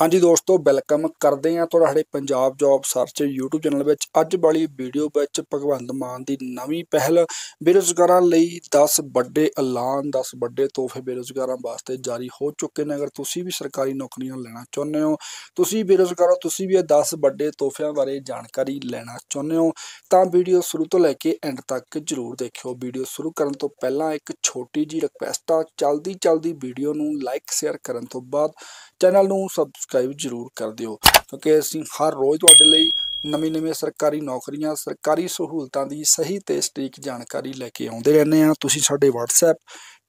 ਹਾਂਜੀ ਦੋਸਤੋ ਵੈਲਕਮ ਕਰਦੇ ਆ ਤੁਹਾਡੇ Punjab job search YouTube channel ਵਿੱਚ ਅੱਜ ਵਾਲੀ ਵੀਡੀਓ ਵਿੱਚ ਭਗਵੰਤ ਮਾਨ ਦੀ ਨਵੀਂ ਪਹਿਲ ਬੇਰੋਜ਼ਗਾਰਾਂ ਲਈ 10 ਵੱਡੇ ਐਲਾਨ 10 ਵੱਡੇ ਤੋਹਫੇ ਬੇਰੋਜ਼ਗਾਰਾਂ ਵਾਸਤੇ ਜਾਰੀ ਹੋ ਚੁੱਕੇ ਨੇ ਅਗਰ ਤੁਸੀਂ ਵੀ ਸਰਕਾਰੀ ਨੌਕਰੀਆਂ ਲੈਣਾ ਚਾਹੁੰਦੇ ਹੋ ਤੁਸੀਂ ਬੇਰੋਜ਼ਗਾਰ ਹੋ ਤੁਸੀਂ ਵੀ ਇਹ 10 ਵੱਡੇ ਤੋਹਫਿਆਂ ਬਾਰੇ ਜਾਣਕਾਰੀ ਲੈਣਾ ਚਾਹੁੰਦੇ ਹੋ ਤਾਂ ਵੀਡੀਓ ਸ਼ੁਰੂ ਤੋਂ ਲੈ ਕੇ ਐਂਡ ਤੱਕ ਜ਼ਰੂਰ ਦੇਖਿਓ ਵੀਡੀਓ ਸ਼ੁਰੂ ਕਰਨ ਤੋਂ ਪਹਿਲਾਂ ਇੱਕ ਛੋਟੀ ਜੀ ਰਿਕੁਐਸਟ ਆ ਚਲਦੀ ਚਲਦੀ ਵੀਡੀਓ ਨੂੰ ਲਾਈਕ ਸ਼ੇਅਰ ਕਰਨ ਤੋਂ ਬਾਅਦ ਚੈਨਲ ਨੂੰ ਸਬਸਕ੍ਰਾਈਬ ਸਬਸਕ੍ਰਾਈਬ ਜ਼ਰੂਰ ਕਰ ਦਿਓ ਕਿਉਂਕਿ ਅਸੀਂ ਹਰ ਰੋਜ਼ ਤੁਹਾਡੇ ਲਈ ਨਵੀਂ-ਨਵੀਂ ਸਰਕਾਰੀ ਨੌਕਰੀਆਂ ਸਰਕਾਰੀ ਸਹੂਲਤਾਂ ਦੀ ਸਹੀ ਤੇ ਸਟੀਕ ਜਾਣਕਾਰੀ ਲੈ ਕੇ ਆਉਂਦੇ ਰਹਿੰਦੇ ਆ ਤੁਸੀਂ ਸਾਡੇ WhatsApp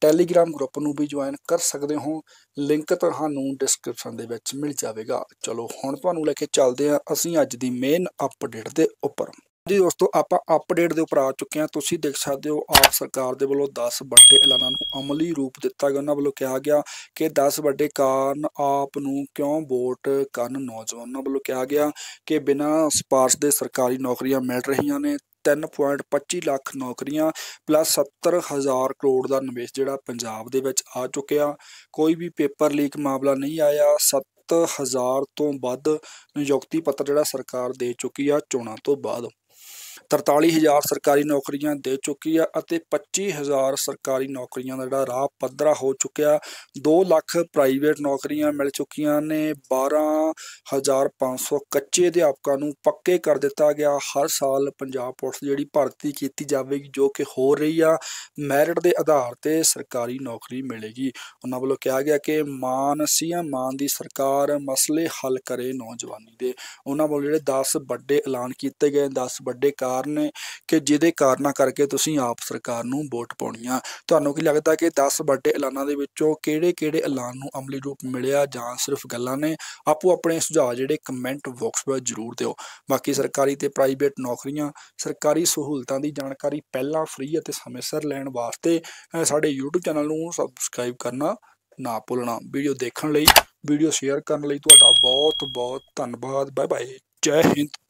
ਟੈਲੀਗ੍ਰam ਗਰੁੱਪ ਨੂੰ ਵੀ ਜੁਆਇਨ ਕਰ ਸਕਦੇ ਹੋ ਲਿੰਕ ਤੁਹਾਨੂੰ ਡਿਸਕ੍ਰਿਪਸ਼ਨ ਦੇ ਵਿੱਚ ਮਿਲ ਜਾਵੇਗਾ ਚਲੋ ਹੁਣ ਤੁਹਾਨੂੰ ਲੈ ਕੇ ਚੱਲਦੇ ਆ ਅਸੀਂ ਅੱਜ ਦੀ ਮੇਨ ਅਪਡੇਟ ਦੇ ਉੱਪਰ ਜੀ ਦੋਸਤੋ ਆਪਾਂ ਅਪਡੇਟ ਦੇ ਉੱਪਰ ਆ ਚੁੱਕੇ ਹਾਂ ਤੁਸੀਂ ਦੇਖ ਸਕਦੇ ਹੋ ਆਪ ਸਰਕਾਰ ਦੇ ਵੱਲੋਂ 10 ਵੱਡੇ ਐਲਾਨਾਂ ਨੂੰ ਅਮਲੀ ਰੂਪ ਦਿੱਤਾ ਗਿਆ ਉਹਨਾਂ ਵੱਲੋਂ ਕਿਹਾ ਗਿਆ ਕਿ 10 ਵੱਡੇ ਕਾਰਨ ਆਪ ਨੂੰ ਕਿਉਂ ਵੋਟ ਕਰਨ ਨੌਜਵਾਨਾਂ ਵੱਲੋਂ ਕਿਹਾ ਗਿਆ ਕਿ ਬਿਨਾਂ ਸਪਾਰਸ਼ ਦੇ ਸਰਕਾਰੀ ਨੌਕਰੀਆਂ ਮਿਲ ਰਹੀਆਂ ਨੇ 3.25 ਲੱਖ ਨੌਕਰੀਆਂ ਪਲੱਸ 70000 ਕਰੋੜ ਦਾ ਨਿਵੇਸ਼ ਜਿਹੜਾ ਪੰਜਾਬ ਦੇ ਵਿੱਚ ਆ ਚੁੱਕਿਆ ਕੋਈ ਵੀ ਪੇਪਰ ਲੀਕ ਮਾਮਲਾ ਨਹੀਂ ਆਇਆ 7000 ਤੋਂ ਵੱਧ ਨਿਯੁਕਤੀ ਪੱਤਰ ਜਿਹੜਾ ਸਰਕਾਰ ਦੇ ਚੁੱਕੀ ਆ ਚੋਣਾਂ ਤੋਂ ਬਾਅਦ 43000 ਸਰਕਾਰੀ ਨੌਕਰੀਆਂ ਦੇ ਚੁੱਕੀ ਆ ਅਤੇ 25000 ਸਰਕਾਰੀ ਨੌਕਰੀਆਂ ਦਾ ਜਿਹੜਾ ਰਾਹ ਪੱਧਰਾ ਹੋ ਚੁੱਕਿਆ 2 ਲੱਖ ਪ੍ਰਾਈਵੇਟ ਨੌਕਰੀਆਂ ਮਿਲ ਚੁੱਕੀਆਂ ਨੇ 12500 ਕੱਚੇ ਅਧਿਆਪਕਾਂ ਨੂੰ ਪੱਕੇ ਕਰ ਦਿੱਤਾ ਗਿਆ ਹਰ ਸਾਲ ਪੰਜਾਬ ਪੁਲਿਸ ਜਿਹੜੀ ਭਰਤੀ ਕੀਤੀ ਜਾਵੇਗੀ ਜੋ ਕਿ ਹੋ ਰਹੀ ਆ ਮੈਰਿਟ ਦੇ ਆਧਾਰ ਤੇ ਸਰਕਾਰੀ ਨੌਕਰੀ ਮਿਲੇਗੀ ਉਹਨਾਂ ਵੱਲੋਂ ਕਿਹਾ ਗਿਆ ਕਿ ਮਾਨ ਮਾਨ ਦੀ ਸਰਕਾਰ ਮਸਲੇ ਹੱਲ ਕਰੇ ਨੌਜਵਾਨੀ ਦੇ ਉਹਨਾਂ ਵੱਲੋਂ ਜਿਹੜੇ 10 ਵੱਡੇ ਐਲਾਨ ਕੀਤੇ ਗਏ 10 ਵੱਡੇ ਕਾਰ ਸਰਕਾਰ ਨੇ ਕਿ ਜਿਹਦੇ ਕਾਰਨਾ ਕਰਕੇ ਤੁਸੀਂ ਆਪ ਸਰਕਾਰ ਨੂੰ ਵੋਟ ਪਾਉਣੀਆਂ ਤੁਹਾਨੂੰ ਕੀ ਲੱਗਦਾ ਕਿ 10 ਵੱਡੇ ਐਲਾਨਾਂ ਦੇ ਵਿੱਚੋਂ ਕਿਹੜੇ-ਕਿਹੜੇ ਐਲਾਨ ਨੂੰ ਅਮਲੀ ਰੂਪ ਮਿਲਿਆ ਜਾਂ ਸਿਰਫ ਗੱਲਾਂ ਨੇ ਆਪੋ ਆਪਣੇ ਸੁਝਾਅ ਜਿਹੜੇ ਕਮੈਂਟ ਬਾਕਸ ਵਿੱਚ ਜ਼ਰੂਰ ਦਿਓ ਬਾਕੀ ਸਰਕਾਰੀ ਤੇ ਪ੍ਰਾਈਵੇਟ ਨੌਕਰੀਆਂ ਸਰਕਾਰੀ ਸਹੂਲਤਾਂ ਦੀ ਜਾਣਕਾਰੀ ਪਹਿਲਾਂ ਫ੍ਰੀ ਅਤੇ ਸਮੇਂ ਸਿਰ ਲੈਣ ਵਾਸਤੇ ਸਾਡੇ YouTube ਚੈਨਲ ਨੂੰ ਸਬਸਕ੍ਰਾਈਬ ਕਰਨਾ ਨਾ ਭੁੱਲਣਾ ਵੀਡੀਓ ਦੇਖਣ ਲਈ ਵੀਡੀਓ ਸ਼ੇਅਰ ਕਰਨ ਲਈ ਤੁਹਾਡਾ ਬਹੁਤ ਬਹੁਤ ਧੰਨਵਾਦ ਬਾਏ ਬਾਏ ਜੈ ਹਿੰਦ